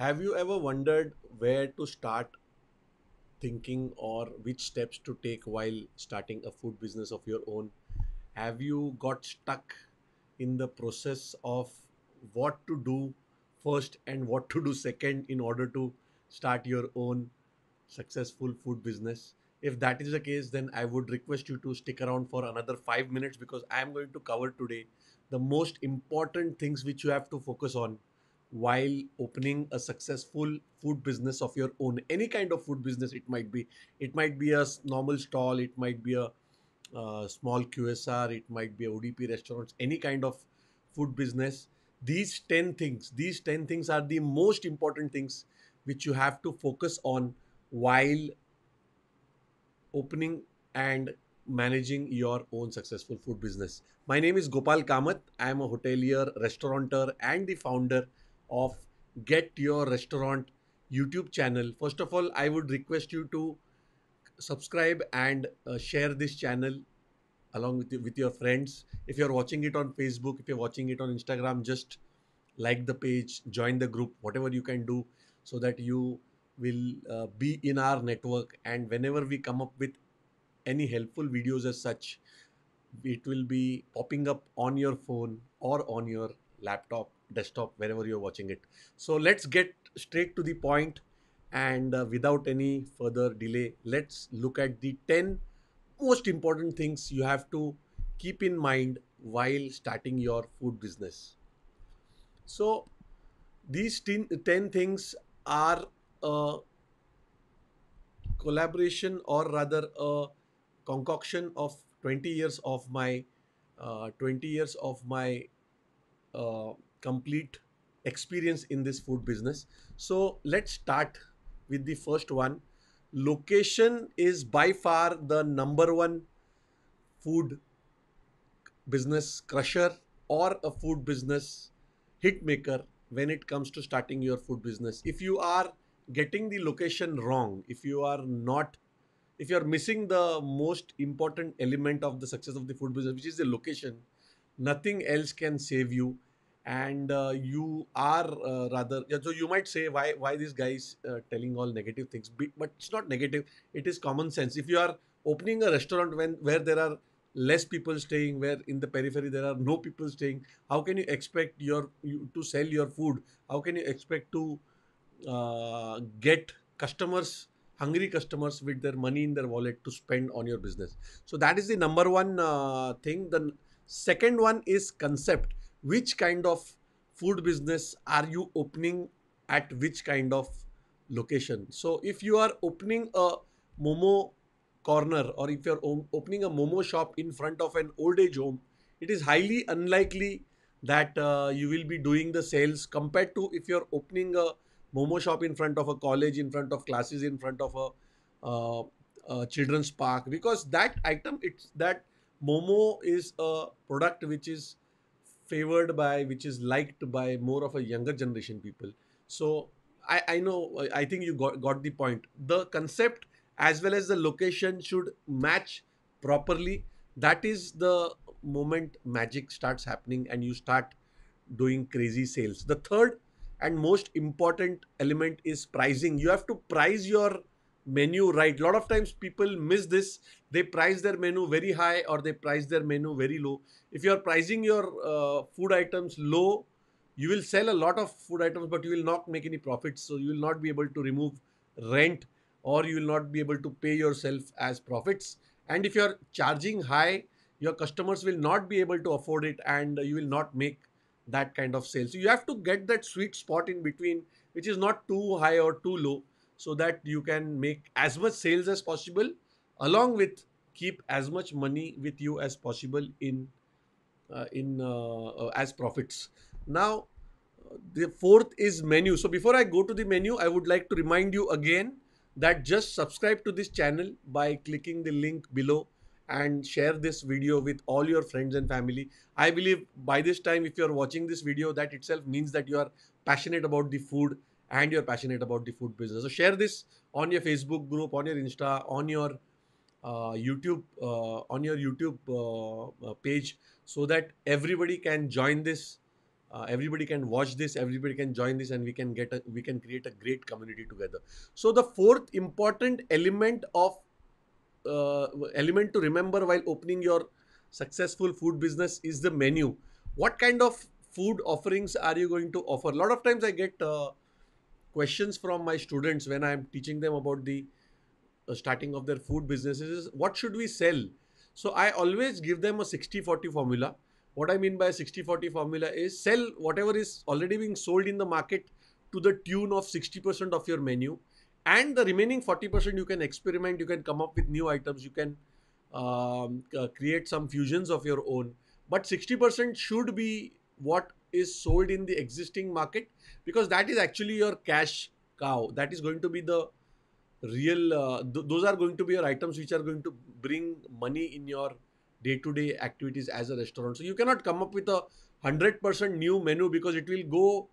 Have you ever wondered where to start thinking or which steps to take while starting a food business of your own? Have you got stuck in the process of what to do first and what to do second in order to start your own successful food business? If that is the case, then I would request you to stick around for another five minutes because I am going to cover today the most important things which you have to focus on while opening a successful food business of your own any kind of food business it might be it might be a normal stall it might be a uh, small qsr it might be odp restaurants any kind of food business these 10 things these 10 things are the most important things which you have to focus on while opening and managing your own successful food business. My name is Gopal Kamath. I am a hotelier, restaurateur, and the founder of get your restaurant YouTube channel. First of all, I would request you to subscribe and uh, share this channel along with, with your friends. If you're watching it on Facebook, if you're watching it on Instagram, just like the page, join the group, whatever you can do so that you will uh, be in our network. And whenever we come up with any helpful videos as such, it will be popping up on your phone or on your laptop desktop wherever you're watching it so let's get straight to the point and uh, without any further delay let's look at the 10 most important things you have to keep in mind while starting your food business so these 10, 10 things are a uh, collaboration or rather a uh, concoction of 20 years of my uh, 20 years of my uh, complete experience in this food business. So let's start with the first one. Location is by far the number one food business crusher or a food business hit maker when it comes to starting your food business. If you are getting the location wrong, if you are not if you're missing the most important element of the success of the food business, which is the location, nothing else can save you and uh, you are uh, rather so you might say why why these guys uh, telling all negative things but it's not negative it is common sense if you are opening a restaurant when where there are less people staying where in the periphery there are no people staying how can you expect your you, to sell your food how can you expect to uh, get customers hungry customers with their money in their wallet to spend on your business so that is the number one uh, thing the second one is concept which kind of food business are you opening at which kind of location so if you are opening a momo corner or if you're opening a momo shop in front of an old age home it is highly unlikely that uh, you will be doing the sales compared to if you're opening a momo shop in front of a college in front of classes in front of a uh, children's park because that item it's that momo is a product which is favored by, which is liked by more of a younger generation people. So I, I know, I think you got, got the point. The concept as well as the location should match properly. That is the moment magic starts happening and you start doing crazy sales. The third and most important element is pricing. You have to price your menu right. A lot of times people miss this. They price their menu very high or they price their menu very low. If you are pricing your uh, food items low, you will sell a lot of food items, but you will not make any profits. So you will not be able to remove rent or you will not be able to pay yourself as profits. And if you are charging high, your customers will not be able to afford it and you will not make that kind of sale. So you have to get that sweet spot in between, which is not too high or too low so that you can make as much sales as possible along with keep as much money with you as possible in uh, in uh, uh, as profits now the fourth is menu so before i go to the menu i would like to remind you again that just subscribe to this channel by clicking the link below and share this video with all your friends and family i believe by this time if you are watching this video that itself means that you are passionate about the food and you're passionate about the food business. So share this on your Facebook group, on your Insta, on your uh, YouTube, uh, on your YouTube uh, uh page, so that everybody can join this. Uh, everybody can watch this. Everybody can join this, and we can get a, we can create a great community together. So the fourth important element of uh, element to remember while opening your successful food business is the menu. What kind of food offerings are you going to offer? A lot of times I get uh, questions from my students when I'm teaching them about the uh, starting of their food businesses is what should we sell? So I always give them a 60 40 formula. What I mean by a 60 40 formula is sell whatever is already being sold in the market to the tune of 60% of your menu. And the remaining 40% you can experiment, you can come up with new items, you can um, uh, create some fusions of your own. But 60% should be what is sold in the existing market because that is actually your cash cow. That is going to be the real, uh, th those are going to be your items which are going to bring money in your day to day activities as a restaurant. So you cannot come up with a 100% new menu because it will go,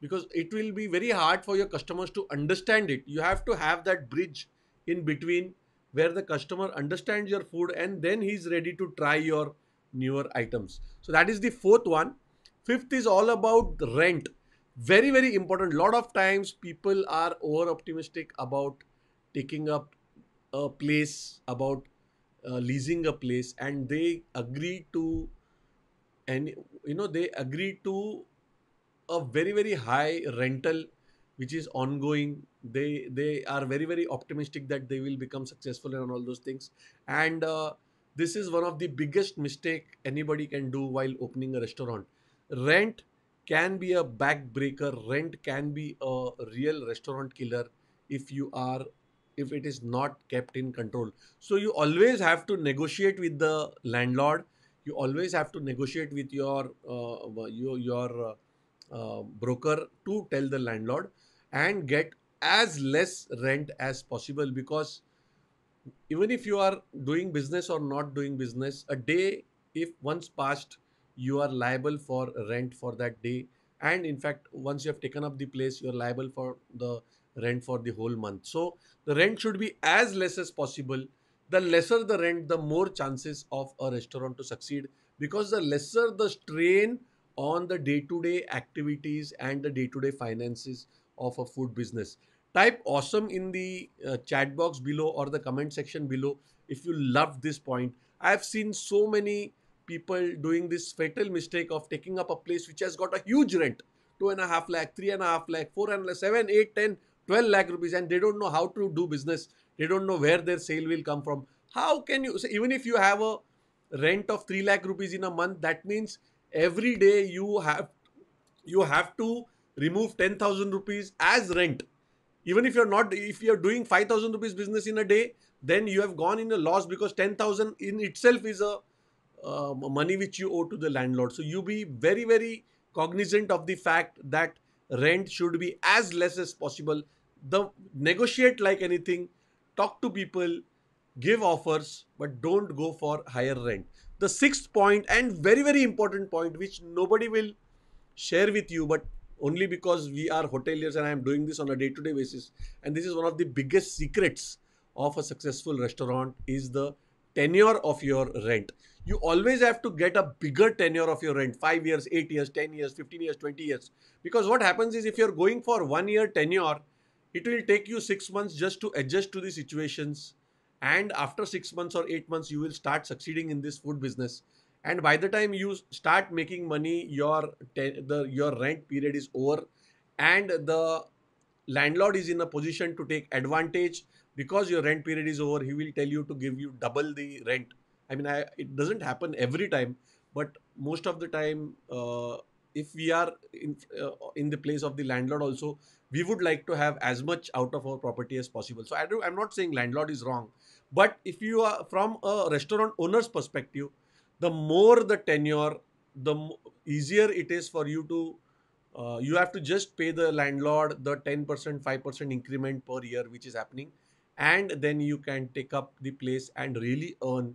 because it will be very hard for your customers to understand it. You have to have that bridge in between where the customer understands your food and then he's ready to try your newer items. So that is the fourth one. Fifth is all about rent. Very, very important. lot of times people are over optimistic about taking up a place, about uh, leasing a place, and they agree to, and you know, they agree to a very, very high rental which is ongoing they they are very very optimistic that they will become successful and all those things and uh, this is one of the biggest mistake anybody can do while opening a restaurant rent can be a backbreaker rent can be a real restaurant killer if you are if it is not kept in control so you always have to negotiate with the landlord you always have to negotiate with your uh, your, your uh, uh, broker to tell the landlord and get as less rent as possible because even if you are doing business or not doing business a day if once passed you are liable for rent for that day and in fact once you have taken up the place you are liable for the rent for the whole month so the rent should be as less as possible the lesser the rent the more chances of a restaurant to succeed because the lesser the strain on the day-to-day activities and the day-to-day finances of a food business type awesome in the uh, chat box below or the comment section below if you love this point i've seen so many people doing this fatal mistake of taking up a place which has got a huge rent two and a half lakh, three and a half lakh, four seven, eight, seven, eight, ten, twelve lakh rupees, and they don't know how to do business. They don't know where their sale will come from. How can you? So even if you have a rent of three lakh rupees in a month, that means every day you have you have to remove ten thousand rupees as rent. Even if you're not, if you're doing five thousand rupees business in a day, then you have gone in a loss because ten thousand in itself is a uh, money which you owe to the landlord. So you be very, very cognizant of the fact that rent should be as less as possible. The negotiate like anything, talk to people, give offers, but don't go for higher rent. The sixth point and very, very important point, which nobody will share with you, but only because we are hoteliers and I am doing this on a day to day basis. And this is one of the biggest secrets of a successful restaurant is the tenure of your rent you always have to get a bigger tenure of your rent 5 years 8 years 10 years 15 years 20 years because what happens is if you're going for one year tenure it will take you 6 months just to adjust to the situations and after 6 months or 8 months you will start succeeding in this food business and by the time you start making money your the your rent period is over and the landlord is in a position to take advantage because your rent period is over he will tell you to give you double the rent I mean, I, it doesn't happen every time, but most of the time, uh, if we are in uh, in the place of the landlord, also we would like to have as much out of our property as possible. So I do, I'm not saying landlord is wrong, but if you are from a restaurant owner's perspective, the more the tenure, the easier it is for you to uh, you have to just pay the landlord the 10% 5% increment per year which is happening and then you can take up the place and really earn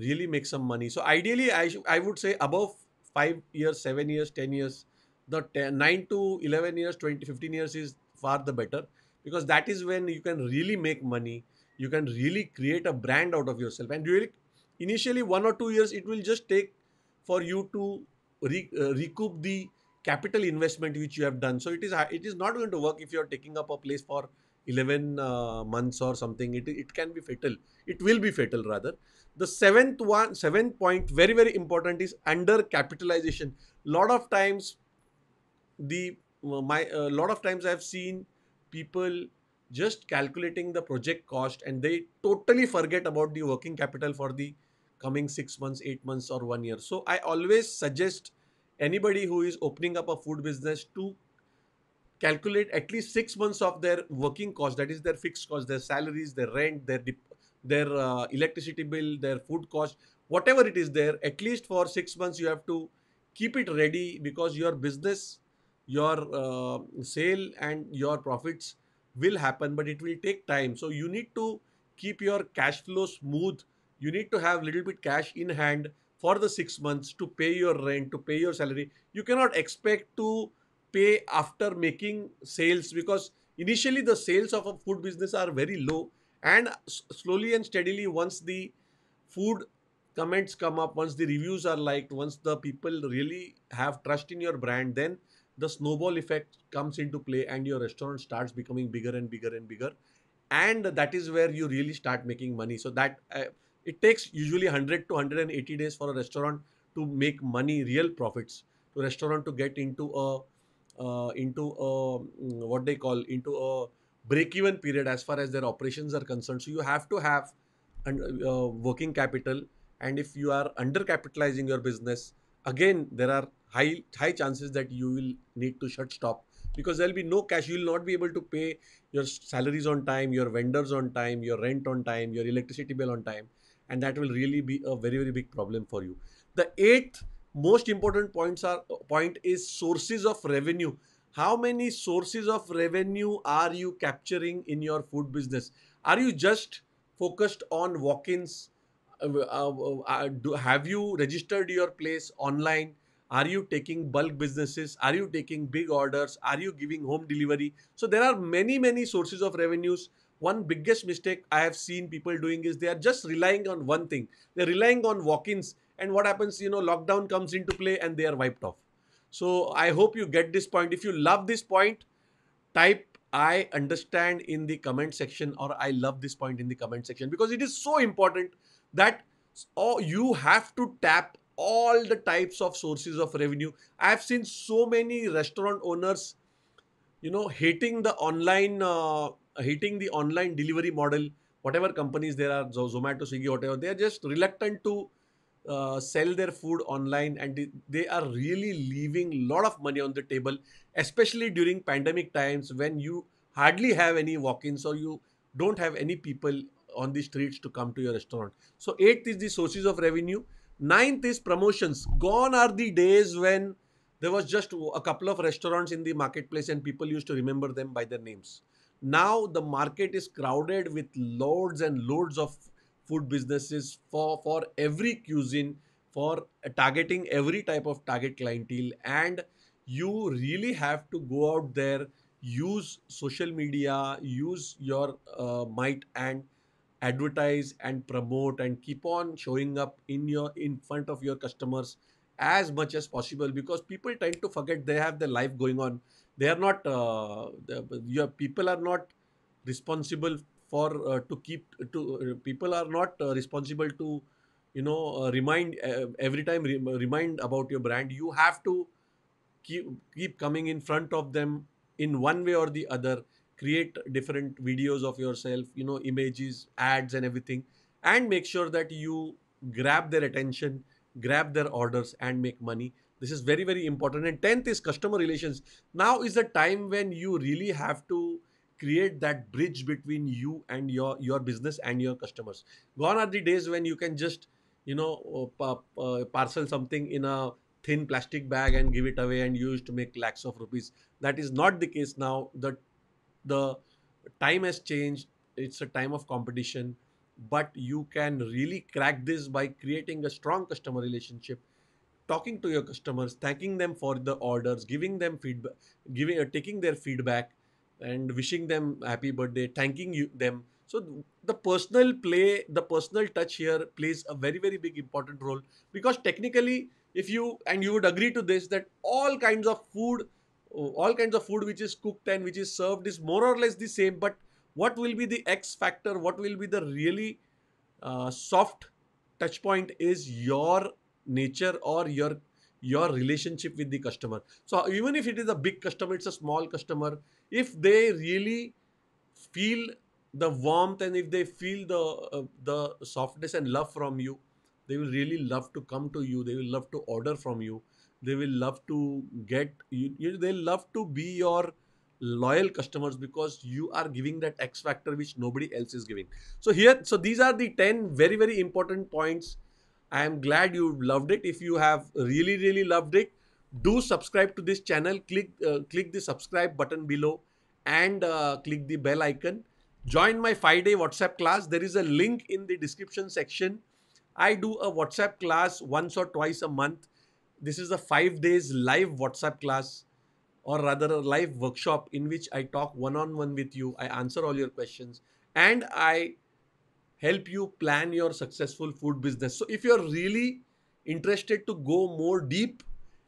really make some money. So ideally, I, I would say above five years, seven years, 10 years, the nine to 11 years, 20, 15 years is far the better because that is when you can really make money. You can really create a brand out of yourself. And really, initially, one or two years, it will just take for you to re, uh, recoup the capital investment which you have done. So it is it is not going to work if you are taking up a place for 11 uh, months or something it, it can be fatal it will be fatal rather the seventh one seventh point very very important is under capitalization lot of times the uh, my a uh, lot of times i've seen people just calculating the project cost and they totally forget about the working capital for the coming 6 months 8 months or 1 year so i always suggest anybody who is opening up a food business to calculate at least six months of their working cost, that is their fixed cost, their salaries, their rent, their their uh, electricity bill, their food cost, whatever it is there, at least for six months you have to keep it ready because your business, your uh, sale and your profits will happen, but it will take time. So you need to keep your cash flow smooth. You need to have little bit cash in hand for the six months to pay your rent, to pay your salary. You cannot expect to pay after making sales because initially the sales of a food business are very low and slowly and steadily once the food comments come up once the reviews are liked once the people really have trust in your brand then the snowball effect comes into play and your restaurant starts becoming bigger and bigger and bigger and that is where you really start making money so that uh, it takes usually 100 to 180 days for a restaurant to make money real profits to restaurant to get into a uh, into a, mm, what they call into a break-even period as far as their operations are concerned. So you have to have an, uh, working capital, and if you are undercapitalizing your business, again there are high high chances that you will need to shut stop because there will be no cash. You will not be able to pay your salaries on time, your vendors on time, your rent on time, your electricity bill on time, and that will really be a very very big problem for you. The eighth most important points are point is sources of revenue how many sources of revenue are you capturing in your food business are you just focused on walk-ins uh, uh, uh, uh, do, have you registered your place online are you taking bulk businesses are you taking big orders are you giving home delivery so there are many many sources of revenues one biggest mistake i have seen people doing is they are just relying on one thing they're relying on walk-ins and what happens you know lockdown comes into play and they are wiped off so i hope you get this point if you love this point type i understand in the comment section or i love this point in the comment section because it is so important that oh, you have to tap all the types of sources of revenue i have seen so many restaurant owners you know hating the online uh, hating the online delivery model whatever companies there are zomato swiggy whatever they are just reluctant to uh, sell their food online and they are really leaving a lot of money on the table especially during pandemic times when you hardly have any walk-ins or you don't have any people on the streets to come to your restaurant so eighth is the sources of revenue ninth is promotions gone are the days when there was just a couple of restaurants in the marketplace and people used to remember them by their names now the market is crowded with loads and loads of food businesses for, for every cuisine, for targeting every type of target clientele. And you really have to go out there, use social media, use your uh, might and advertise and promote and keep on showing up in your in front of your customers as much as possible because people tend to forget they have their life going on they are not uh, your people are not responsible for uh, to keep uh, to uh, people are not responsible to you know remind every time remind about your brand you have to keep keep coming in front of them in one way or the other create different videos of yourself you know images ads and everything and make sure that you grab their attention grab their orders and make money this is very very important and 10th is customer relations now is the time when you really have to create that bridge between you and your your business and your customers gone are the days when you can just you know uh, uh, parcel something in a thin plastic bag and give it away and use to make lakhs of rupees that is not the case now the the time has changed it's a time of competition but you can really crack this by creating a strong customer relationship talking to your customers thanking them for the orders giving them feedback giving uh, taking their feedback and wishing them happy birthday, thanking you, them. So the personal play, the personal touch here plays a very, very big important role because technically, if you and you would agree to this, that all kinds of food, all kinds of food which is cooked and which is served is more or less the same. But what will be the X factor? What will be the really uh, soft touch point is your nature or your your relationship with the customer. So even if it is a big customer, it's a small customer, if they really feel the warmth and if they feel the uh, the softness and love from you, they will really love to come to you. They will love to order from you. They will love to get you. you they love to be your loyal customers because you are giving that X factor which nobody else is giving. So here, so these are the ten very very important points I am glad you loved it. If you have really, really loved it, do subscribe to this channel. Click, uh, click the subscribe button below and uh, click the bell icon. Join my 5-day WhatsApp class. There is a link in the description section. I do a WhatsApp class once or twice a month. This is a 5 days live WhatsApp class or rather a live workshop in which I talk one-on-one -on -one with you. I answer all your questions and I help you plan your successful food business. So if you're really interested to go more deep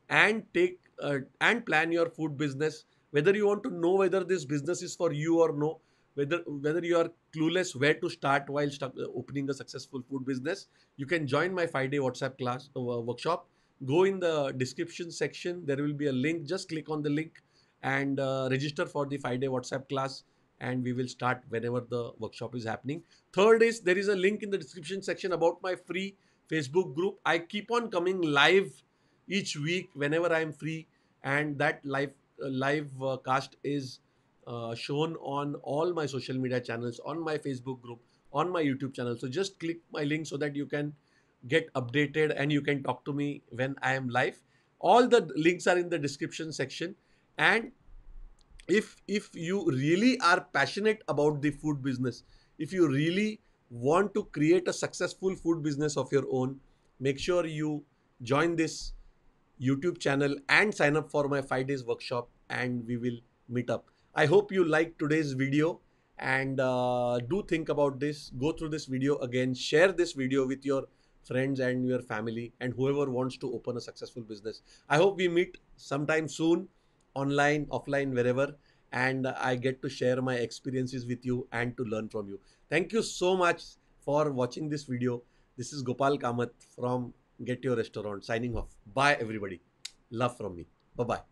and take uh, and plan your food business, whether you want to know whether this business is for you or no, whether whether you are clueless where to start while uh, opening a successful food business, you can join my five day WhatsApp class uh, workshop. Go in the description section. There will be a link. Just click on the link and uh, register for the five day WhatsApp class and we will start whenever the workshop is happening. Third is there is a link in the description section about my free Facebook group. I keep on coming live each week whenever I am free and that live uh, live uh, cast is uh, shown on all my social media channels, on my Facebook group, on my YouTube channel. So just click my link so that you can get updated and you can talk to me when I am live. All the links are in the description section and if if you really are passionate about the food business if you really want to create a successful food business of your own make sure you join this youtube channel and sign up for my 5 days workshop and we will meet up i hope you like today's video and uh, do think about this go through this video again share this video with your friends and your family and whoever wants to open a successful business i hope we meet sometime soon online, offline, wherever. And I get to share my experiences with you and to learn from you. Thank you so much for watching this video. This is Gopal Kamath from Get Your Restaurant signing off. Bye, everybody. Love from me. Bye bye.